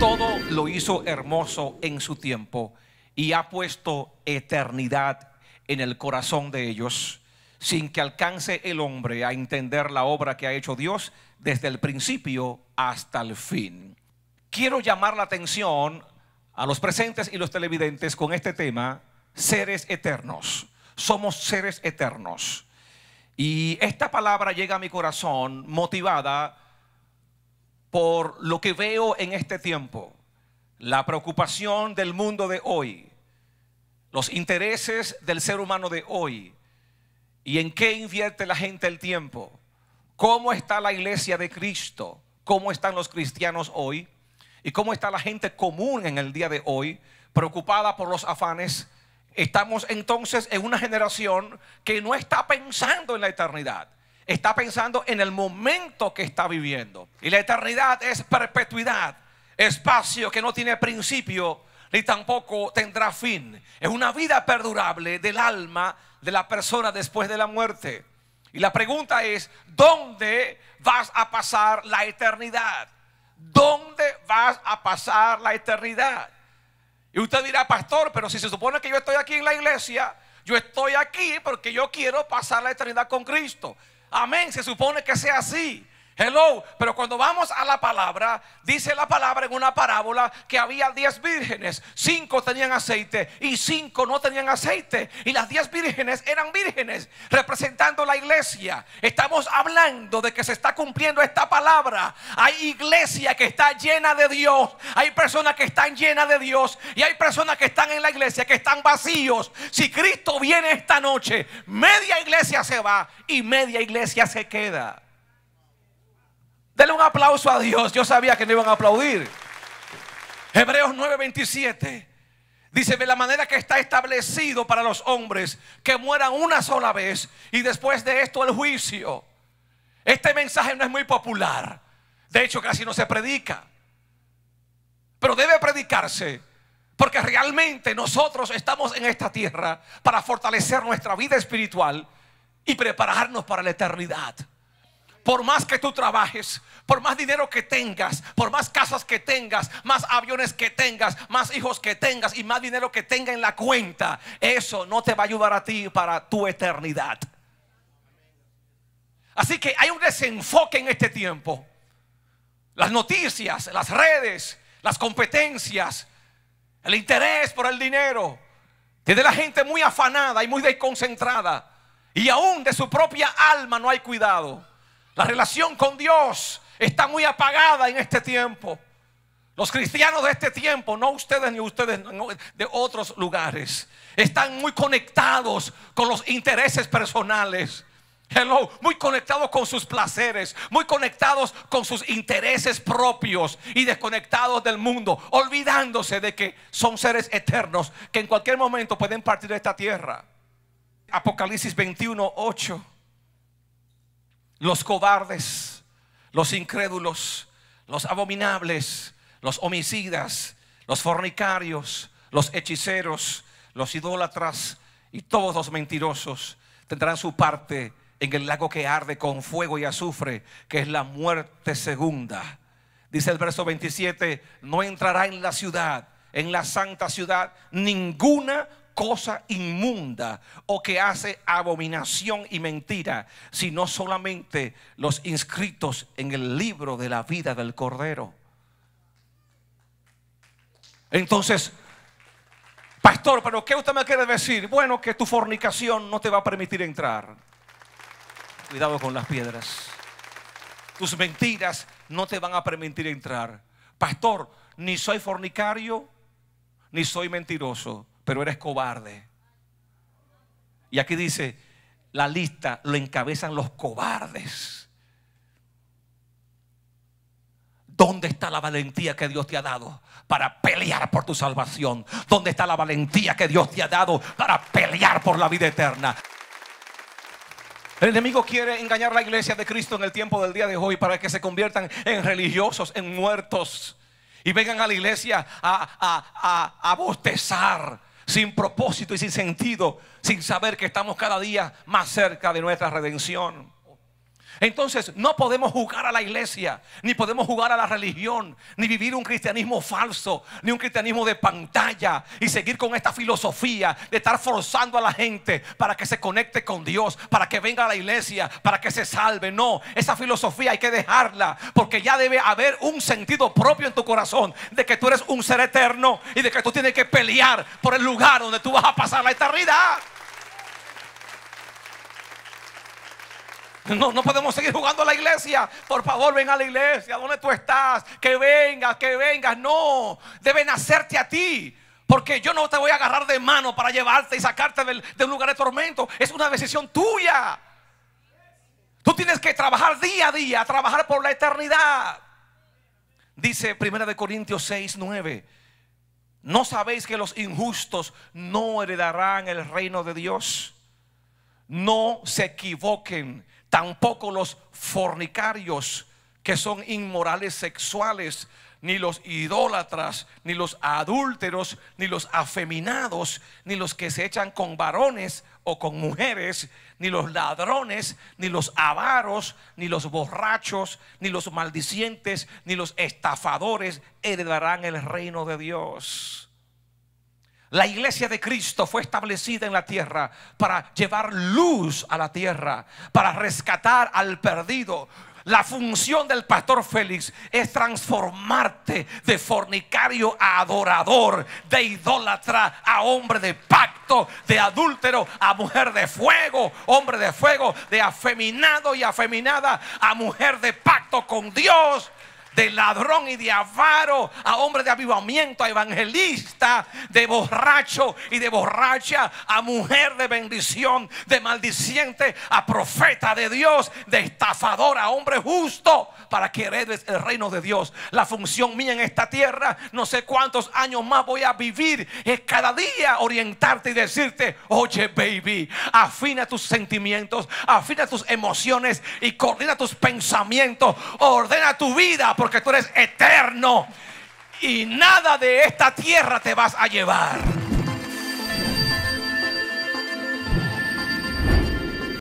Todo lo hizo hermoso en su tiempo y ha puesto eternidad en el corazón de ellos, sin que alcance el hombre a entender la obra que ha hecho Dios desde el principio hasta el fin. Quiero llamar la atención a los presentes y los televidentes con este tema, seres eternos. Somos seres eternos. Y esta palabra llega a mi corazón motivada por lo que veo en este tiempo, la preocupación del mundo de hoy, los intereses del ser humano de hoy y en qué invierte la gente el tiempo, cómo está la iglesia de Cristo, cómo están los cristianos hoy y cómo está la gente común en el día de hoy, preocupada por los afanes Estamos entonces en una generación que no está pensando en la eternidad, está pensando en el momento que está viviendo. Y la eternidad es perpetuidad, espacio que no tiene principio ni tampoco tendrá fin. Es una vida perdurable del alma de la persona después de la muerte. Y la pregunta es, ¿dónde vas a pasar la eternidad? ¿Dónde vas a pasar la eternidad? Y usted dirá, pastor, pero si se supone que yo estoy aquí en la iglesia, yo estoy aquí porque yo quiero pasar la eternidad con Cristo. Amén, se supone que sea así. Hello, pero cuando vamos a la palabra, dice la palabra en una parábola que había diez vírgenes, cinco tenían aceite y cinco no tenían aceite. Y las diez vírgenes eran vírgenes, representando la iglesia. Estamos hablando de que se está cumpliendo esta palabra. Hay iglesia que está llena de Dios, hay personas que están llenas de Dios y hay personas que están en la iglesia que están vacíos. Si Cristo viene esta noche, media iglesia se va y media iglesia se queda. Denle un aplauso a Dios. Yo sabía que no iban a aplaudir. Hebreos 9:27 dice, de la manera que está establecido para los hombres, que mueran una sola vez y después de esto el juicio. Este mensaje no es muy popular. De hecho, casi no se predica. Pero debe predicarse. Porque realmente nosotros estamos en esta tierra para fortalecer nuestra vida espiritual y prepararnos para la eternidad por más que tú trabajes, por más dinero que tengas, por más casas que tengas, más aviones que tengas, más hijos que tengas y más dinero que tenga en la cuenta, eso no te va a ayudar a ti para tu eternidad. Así que hay un desenfoque en este tiempo. Las noticias, las redes, las competencias, el interés por el dinero. Tiene la gente muy afanada y muy desconcentrada. Y aún de su propia alma no hay cuidado. La relación con Dios está muy apagada en este tiempo. Los cristianos de este tiempo, no ustedes ni ustedes de otros lugares, están muy conectados con los intereses personales. Hello, muy conectados con sus placeres, muy conectados con sus intereses propios y desconectados del mundo, olvidándose de que son seres eternos que en cualquier momento pueden partir de esta tierra. Apocalipsis 21, 8 los cobardes, los incrédulos, los abominables, los homicidas, los fornicarios, los hechiceros, los idólatras y todos los mentirosos tendrán su parte en el lago que arde con fuego y azufre, que es la muerte segunda. Dice el verso 27, no entrará en la ciudad, en la santa ciudad, ninguna cosa inmunda o que hace abominación y mentira, sino solamente los inscritos en el libro de la vida del Cordero. Entonces, pastor, pero ¿qué usted me quiere decir? Bueno, que tu fornicación no te va a permitir entrar. Cuidado con las piedras. Tus mentiras no te van a permitir entrar. Pastor, ni soy fornicario, ni soy mentiroso pero eres cobarde. Y aquí dice, la lista lo encabezan los cobardes. ¿Dónde está la valentía que Dios te ha dado para pelear por tu salvación? ¿Dónde está la valentía que Dios te ha dado para pelear por la vida eterna? El enemigo quiere engañar a la iglesia de Cristo en el tiempo del día de hoy para que se conviertan en religiosos, en muertos. Y vengan a la iglesia a, a, a bostezar sin propósito y sin sentido, sin saber que estamos cada día más cerca de nuestra redención. Entonces no podemos jugar a la iglesia, ni podemos jugar a la religión, ni vivir un cristianismo falso, ni un cristianismo de pantalla y seguir con esta filosofía de estar forzando a la gente para que se conecte con Dios, para que venga a la iglesia, para que se salve. No, esa filosofía hay que dejarla porque ya debe haber un sentido propio en tu corazón de que tú eres un ser eterno y de que tú tienes que pelear por el lugar donde tú vas a pasar la eternidad No, no podemos seguir jugando a la iglesia. Por favor, ven a la iglesia. Donde tú estás? Que vengas, que vengas. No, deben hacerte a ti. Porque yo no te voy a agarrar de mano para llevarte y sacarte de un lugar de tormento. Es una decisión tuya. Tú tienes que trabajar día a día, trabajar por la eternidad. Dice 1 Corintios 6, 9. ¿No sabéis que los injustos no heredarán el reino de Dios? No se equivoquen tampoco los fornicarios que son inmorales sexuales, ni los idólatras, ni los adúlteros, ni los afeminados, ni los que se echan con varones o con mujeres, ni los ladrones, ni los avaros, ni los borrachos, ni los maldicientes, ni los estafadores heredarán el reino de Dios. La iglesia de Cristo fue establecida en la tierra para llevar luz a la tierra, para rescatar al perdido. La función del pastor Félix es transformarte de fornicario a adorador, de idólatra a hombre de pacto, de adúltero a mujer de fuego, hombre de fuego, de afeminado y afeminada a mujer de pacto con Dios, de ladrón y de avaro, a hombre de avivamiento, a evangelista, de borracho y de borracha, a mujer de bendición, de maldiciente, a profeta de Dios, de estafador, a hombre justo para que heredes el reino de Dios. La función mía en esta tierra, no sé cuántos años más voy a vivir, es cada día orientarte y decirte, oye baby, afina tus sentimientos, afina tus emociones y coordina tus pensamientos, ordena tu vida porque tú eres eterno y nada de esta tierra te vas a llevar.